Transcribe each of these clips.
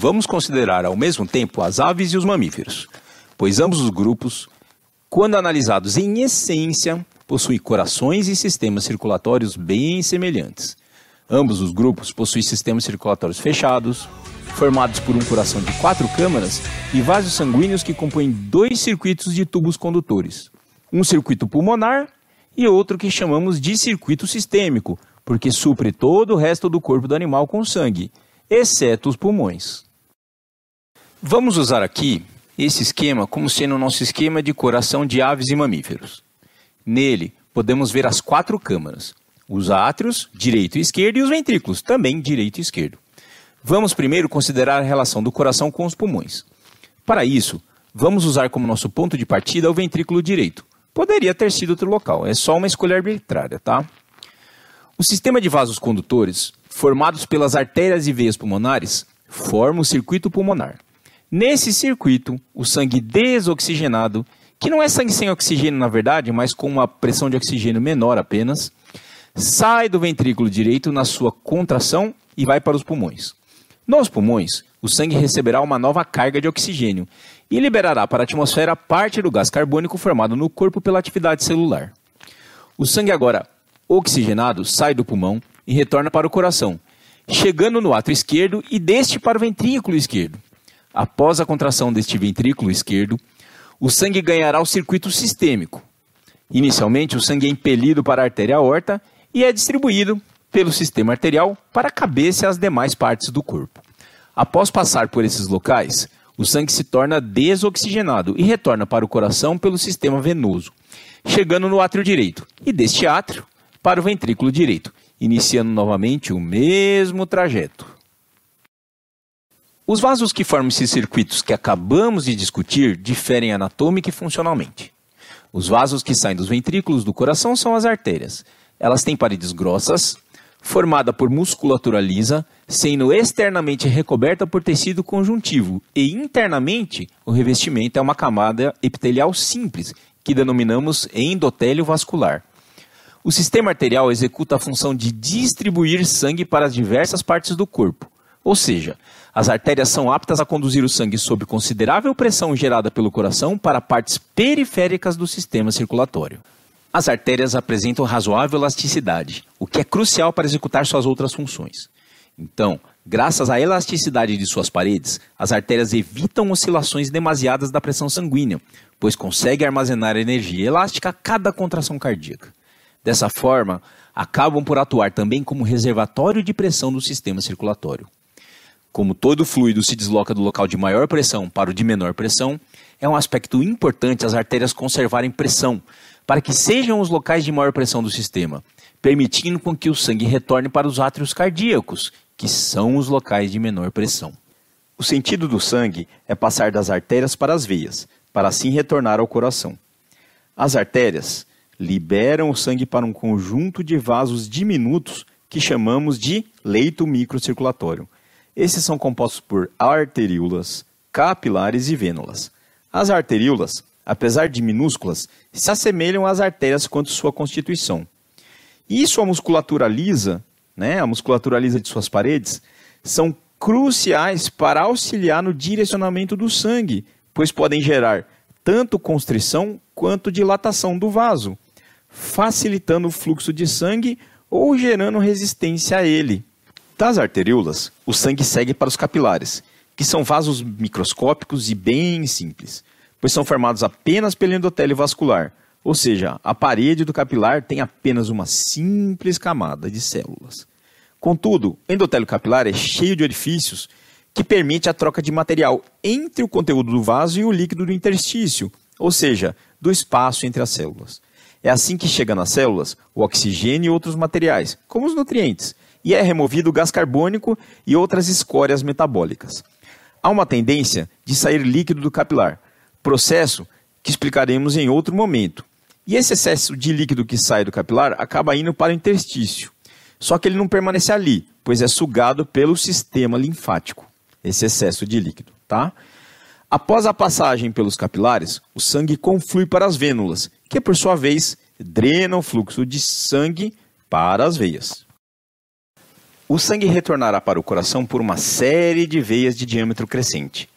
vamos considerar ao mesmo tempo as aves e os mamíferos, pois ambos os grupos, quando analisados em essência, possuem corações e sistemas circulatórios bem semelhantes. Ambos os grupos possuem sistemas circulatórios fechados, formados por um coração de quatro câmaras e vasos sanguíneos que compõem dois circuitos de tubos condutores, um circuito pulmonar e outro que chamamos de circuito sistêmico, porque supre todo o resto do corpo do animal com sangue, exceto os pulmões. Vamos usar aqui esse esquema como sendo o nosso esquema de coração de aves e mamíferos. Nele, podemos ver as quatro câmaras, os átrios, direito e esquerdo, e os ventrículos, também direito e esquerdo. Vamos primeiro considerar a relação do coração com os pulmões. Para isso, vamos usar como nosso ponto de partida o ventrículo direito. Poderia ter sido outro local, é só uma escolha arbitrária, tá? O sistema de vasos condutores, formados pelas artérias e veias pulmonares, forma o circuito pulmonar. Nesse circuito, o sangue desoxigenado, que não é sangue sem oxigênio na verdade, mas com uma pressão de oxigênio menor apenas, sai do ventrículo direito na sua contração e vai para os pulmões. Nos pulmões, o sangue receberá uma nova carga de oxigênio e liberará para a atmosfera parte do gás carbônico formado no corpo pela atividade celular. O sangue agora oxigenado sai do pulmão e retorna para o coração, chegando no ato esquerdo e deste para o ventrículo esquerdo. Após a contração deste ventrículo esquerdo, o sangue ganhará o circuito sistêmico. Inicialmente, o sangue é impelido para a artéria aorta e é distribuído pelo sistema arterial para a cabeça e as demais partes do corpo. Após passar por esses locais, o sangue se torna desoxigenado e retorna para o coração pelo sistema venoso, chegando no átrio direito e deste átrio para o ventrículo direito, iniciando novamente o mesmo trajeto. Os vasos que formam esses circuitos que acabamos de discutir diferem anatômica e funcionalmente. Os vasos que saem dos ventrículos do coração são as artérias. Elas têm paredes grossas, formada por musculatura lisa, sendo externamente recoberta por tecido conjuntivo e internamente o revestimento é uma camada epitelial simples, que denominamos endotélio vascular. O sistema arterial executa a função de distribuir sangue para as diversas partes do corpo. Ou seja, as artérias são aptas a conduzir o sangue sob considerável pressão gerada pelo coração para partes periféricas do sistema circulatório. As artérias apresentam razoável elasticidade, o que é crucial para executar suas outras funções. Então, graças à elasticidade de suas paredes, as artérias evitam oscilações demasiadas da pressão sanguínea, pois conseguem armazenar energia elástica a cada contração cardíaca. Dessa forma, acabam por atuar também como reservatório de pressão do sistema circulatório como todo fluido se desloca do local de maior pressão para o de menor pressão, é um aspecto importante as artérias conservarem pressão, para que sejam os locais de maior pressão do sistema, permitindo com que o sangue retorne para os átrios cardíacos, que são os locais de menor pressão. O sentido do sangue é passar das artérias para as veias, para assim retornar ao coração. As artérias liberam o sangue para um conjunto de vasos diminutos que chamamos de leito microcirculatório esses são compostos por arteríolas, capilares e vênulas. As arteríolas, apesar de minúsculas, se assemelham às artérias quanto sua constituição. E sua musculatura lisa, né, a musculatura lisa de suas paredes, são cruciais para auxiliar no direcionamento do sangue, pois podem gerar tanto constrição quanto dilatação do vaso, facilitando o fluxo de sangue ou gerando resistência a ele. Das arteríolas, o sangue segue para os capilares, que são vasos microscópicos e bem simples, pois são formados apenas pelo endotélio vascular, ou seja, a parede do capilar tem apenas uma simples camada de células. Contudo, o endotélio capilar é cheio de orifícios que permite a troca de material entre o conteúdo do vaso e o líquido do interstício, ou seja, do espaço entre as células. É assim que chega nas células o oxigênio e outros materiais, como os nutrientes, e é removido gás carbônico e outras escórias metabólicas. Há uma tendência de sair líquido do capilar, processo que explicaremos em outro momento. E esse excesso de líquido que sai do capilar acaba indo para o interstício. Só que ele não permanece ali, pois é sugado pelo sistema linfático, esse excesso de líquido, tá? Após a passagem pelos capilares, o sangue conflui para as vênulas, que por sua vez drena o fluxo de sangue para as veias. O sangue retornará para o coração por uma série de veias de diâmetro crescente.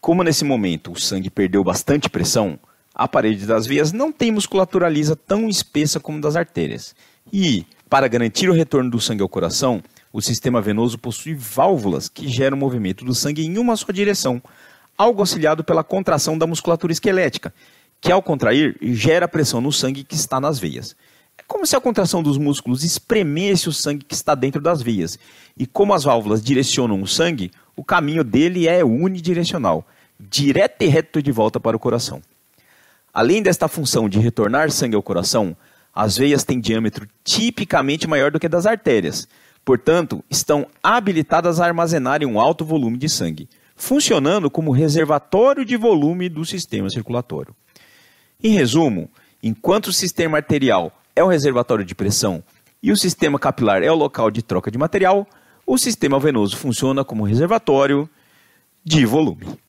Como nesse momento o sangue perdeu bastante pressão, a parede das veias não tem musculatura lisa tão espessa como das artérias. E, para garantir o retorno do sangue ao coração, o sistema venoso possui válvulas que geram o movimento do sangue em uma só direção, algo auxiliado pela contração da musculatura esquelética, que ao contrair gera pressão no sangue que está nas veias. É como se a contração dos músculos espremesse o sangue que está dentro das veias. E como as válvulas direcionam o sangue, o caminho dele é unidirecional, direto e reto de volta para o coração. Além desta função de retornar sangue ao coração, as veias têm diâmetro tipicamente maior do que das artérias. Portanto, estão habilitadas a armazenarem um alto volume de sangue, funcionando como reservatório de volume do sistema circulatório. Em resumo, enquanto o sistema arterial é o reservatório de pressão e o sistema capilar é o local de troca de material, o sistema venoso funciona como reservatório de volume.